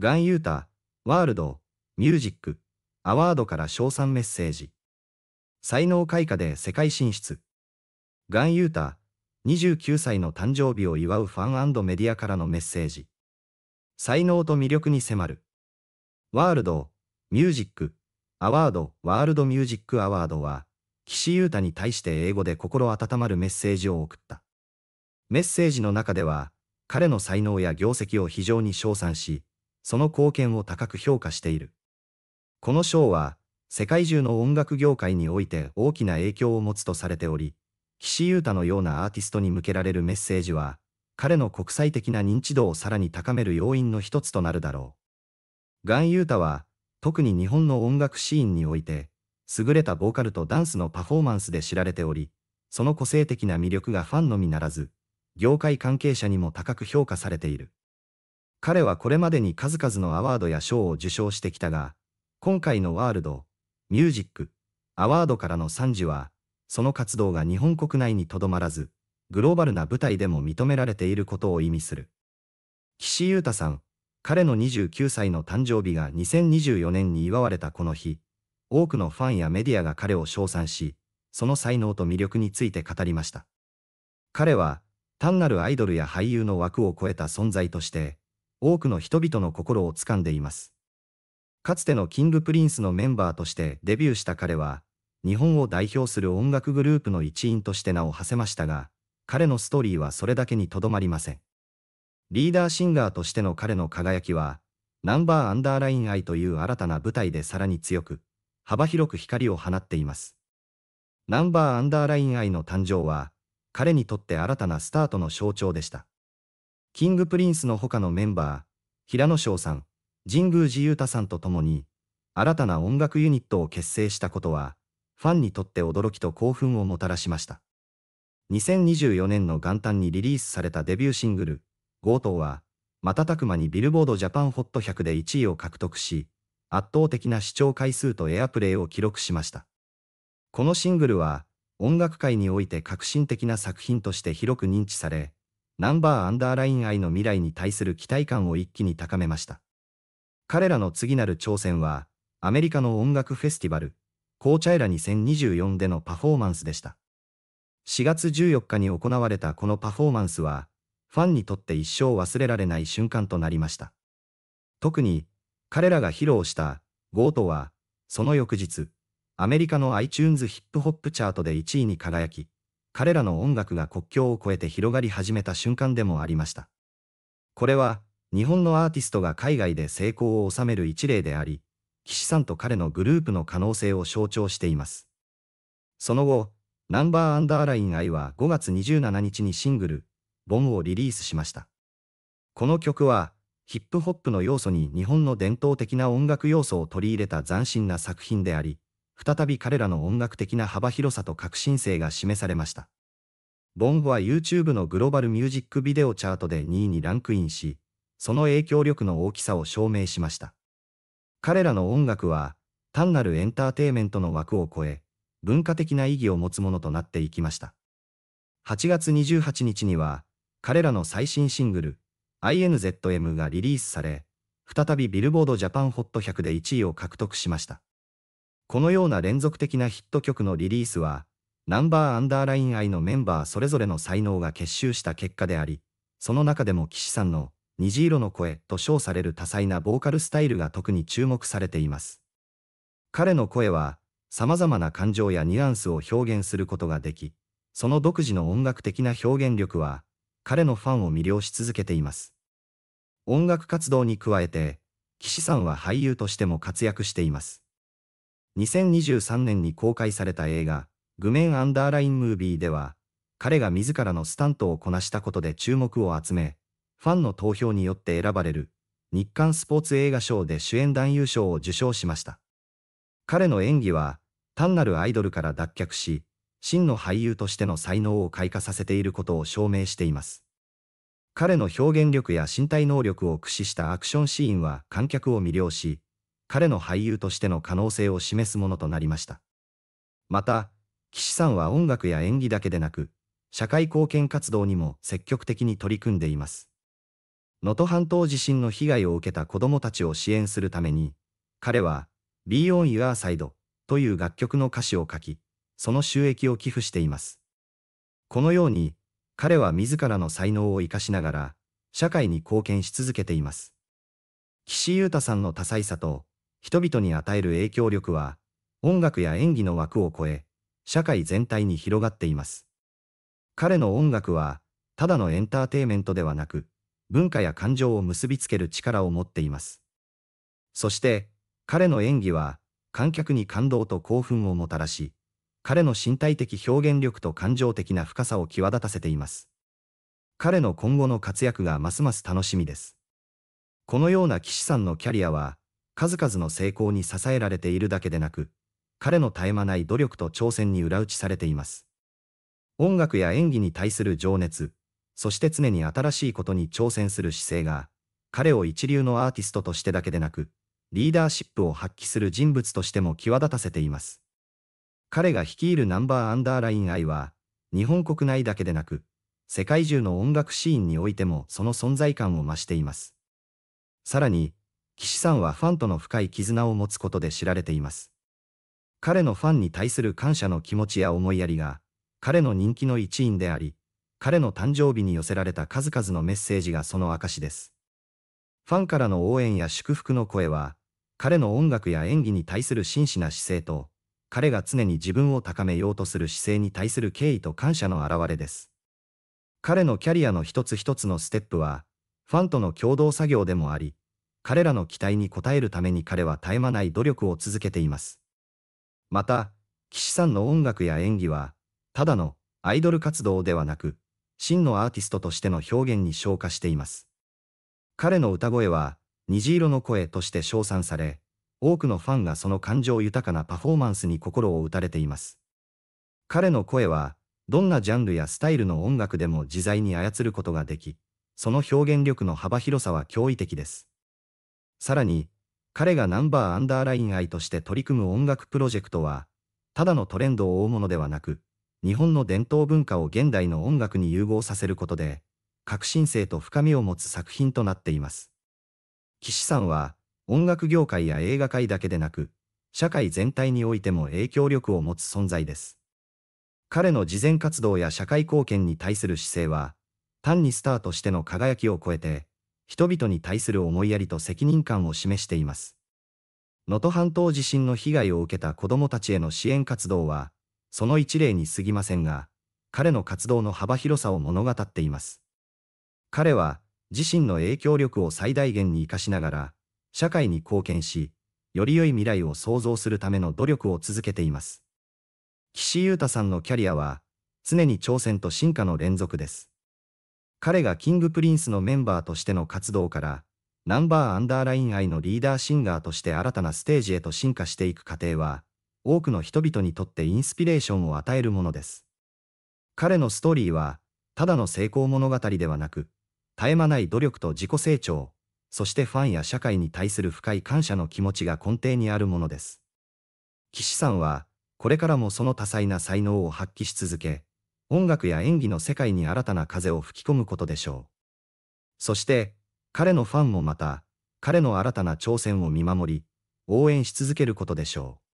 ガンユータ、ワールド、ミュージック、アワードから賞賛メッセージ。才能開花で世界進出。ガンユータ、29歳の誕生日を祝うファンメディアからのメッセージ。才能と魅力に迫る。ワールド、ミュージック、アワード、ワールドミュージックアワードは、岸優太に対して英語で心温まるメッセージを送った。メッセージの中では、彼の才能や業績を非常に称賛し、その貢献を高く評価している。この賞は、世界中の音楽業界において大きな影響を持つとされており、岸優太のようなアーティストに向けられるメッセージは、彼の国際的な認知度をさらに高める要因の一つとなるだろう。ガン・ユータは、特に日本の音楽シーンにおいて、優れたボーカルとダンスのパフォーマンスで知られており、その個性的な魅力がファンのみならず、業界関係者にも高く評価されている。彼はこれまでに数々のアワードや賞を受賞してきたが、今回のワールド、ミュージック、アワードからの賛辞は、その活動が日本国内にとどまらず、グローバルな舞台でも認められていることを意味する。岸優太さん、彼の29歳の誕生日が2024年に祝われたこの日、多くのファンやメディアが彼を称賛し、その才能と魅力について語りました。彼は、単なるアイドルや俳優の枠を超えた存在として、多くの人々の心を掴んでいます。かつてのキングプリンスのメンバーとしてデビューした彼は、日本を代表する音楽グループの一員として名を馳せましたが、彼のストーリーはそれだけにとどまりません。リーダーシンガーとしての彼の輝きは、ナンバーアンダーライン愛という新たな舞台でさらに強く、幅広く光を放っています。ナンバーアンダーライン愛の誕生は、彼にとって新たなスタートの象徴でした。キングプリンスの他のメンバー、平野翔さん、神宮寺勇太さんと共に、新たな音楽ユニットを結成したことは、ファンにとって驚きと興奮をもたらしました。2024年の元旦にリリースされたデビューシングル、強盗は、瞬く間にビルボードジャパンホット100で1位を獲得し、圧倒的な視聴回数とエアプレイを記録しました。このシングルは、音楽界において革新的な作品として広く認知され、ナンバーアンダーライン愛の未来に対する期待感を一気に高めました。彼らの次なる挑戦は、アメリカの音楽フェスティバル、コーチャイラ2024でのパフォーマンスでした。4月14日に行われたこのパフォーマンスは、ファンにとって一生忘れられない瞬間となりました。特に、彼らが披露した、ゴートは、その翌日、アメリカの iTunes ヒップホップチャートで1位に輝き、彼らの音楽が国境を越えて広がり始めた瞬間でもありました。これは、日本のアーティストが海外で成功を収める一例であり、岸さんと彼のグループの可能性を象徴しています。その後、ナンバーアンダーライン愛は5月27日にシングル、ボンをリリースしました。この曲は、ヒップホップの要素に日本の伝統的な音楽要素を取り入れた斬新な作品であり、再び彼らの音楽的な幅広さと革新性が示されました。ボンゴは YouTube のグローバルミュージックビデオチャートで2位にランクインし、その影響力の大きさを証明しました。彼らの音楽は、単なるエンターテイメントの枠を超え、文化的な意義を持つものとなっていきました。8月28日には、彼らの最新シングル、INZM がリリースされ、再びビルボードジャパンホット100で1位を獲得しました。このような連続的なヒット曲のリリースは、ナンバーアンダーライン愛のメンバーそれぞれの才能が結集した結果であり、その中でも岸さんの虹色の声と称される多彩なボーカルスタイルが特に注目されています。彼の声は、様々な感情やニュアンスを表現することができ、その独自の音楽的な表現力は、彼のファンを魅了し続けています。音楽活動に加えて、岸さんは俳優としても活躍しています。2023年に公開された映画、グメン・アンダーライン・ムービーでは、彼が自らのスタントをこなしたことで注目を集め、ファンの投票によって選ばれる、日刊スポーツ映画賞で主演男優賞を受賞しました。彼の演技は、単なるアイドルから脱却し、真の俳優としての才能を開花させていることを証明しています。彼の表現力や身体能力を駆使したアクションシーンは観客を魅了し、彼の俳優としての可能性を示すものとなりました。また、岸さんは音楽や演技だけでなく、社会貢献活動にも積極的に取り組んでいます。能登半島地震の被害を受けた子供たちを支援するために、彼は Be On Your Side という楽曲の歌詞を書き、その収益を寄付しています。このように、彼は自らの才能を活かしながら、社会に貢献し続けています。岸優太さんの多彩さと人々に与える影響力は、音楽や演技の枠を超え、社会全体に広がっています。彼の音楽は、ただのエンターテイメントではなく、文化や感情を結びつける力を持っています。そして、彼の演技は、観客に感動と興奮をもたらし、彼の身体的表現力と感情的な深さを際立たせています。彼の今後の活躍がますます楽しみです。このような岸さんのキャリアは、数々の成功に支えられているだけでなく、彼の絶え間ない努力と挑戦に裏打ちされています。音楽や演技に対する情熱、そして常に新しいことに挑戦する姿勢が、彼を一流のアーティストとしてだけでなく、リーダーシップを発揮する人物としても際立たせています。彼が率いるナンバーアンダーライン愛は、日本国内だけでなく、世界中の音楽シーンにおいてもその存在感を増しています。さらに、岸さんはファンとの深い絆を持つことで知られています。彼のファンに対する感謝の気持ちや思いやりが、彼の人気の一因であり、彼の誕生日に寄せられた数々のメッセージがその証です。ファンからの応援や祝福の声は、彼の音楽や演技に対する真摯な姿勢と、彼が常に自分を高めようとする姿勢に対する敬意と感謝の表れです。彼のキャリアの一つ一つのステップは、ファンとの共同作業でもあり、彼らの期待に応えるために彼は絶え間ない努力を続けています。また、岸さんの音楽や演技は、ただのアイドル活動ではなく、真のアーティストとしての表現に昇華しています。彼の歌声は、虹色の声として称賛され、多くのファンがその感情豊かなパフォーマンスに心を打たれています。彼の声は、どんなジャンルやスタイルの音楽でも自在に操ることができ、その表現力の幅広さは驚異的です。さらに、彼がナンバーアンダーライン愛として取り組む音楽プロジェクトは、ただのトレンドを追うものではなく、日本の伝統文化を現代の音楽に融合させることで、革新性と深みを持つ作品となっています。岸さんは、音楽業界や映画界だけでなく、社会全体においても影響力を持つ存在です。彼の慈善活動や社会貢献に対する姿勢は、単にスターとしての輝きを超えて、人々に対する思いやりと責任感を示しています。能登半島地震の被害を受けた子供たちへの支援活動は、その一例に過ぎませんが、彼の活動の幅広さを物語っています。彼は、自身の影響力を最大限に活かしながら、社会に貢献し、より良い未来を創造するための努力を続けています。岸優太さんのキャリアは、常に挑戦と進化の連続です。彼がキングプリンスのメンバーとしての活動から、ナンバーアンダーライン愛のリーダーシンガーとして新たなステージへと進化していく過程は、多くの人々にとってインスピレーションを与えるものです。彼のストーリーは、ただの成功物語ではなく、絶え間ない努力と自己成長、そしてファンや社会に対する深い感謝の気持ちが根底にあるものです。岸さんは、これからもその多彩な才能を発揮し続け、音楽や演技の世界に新たな風を吹き込むことでしょう。そして、彼のファンもまた、彼の新たな挑戦を見守り、応援し続けることでしょう。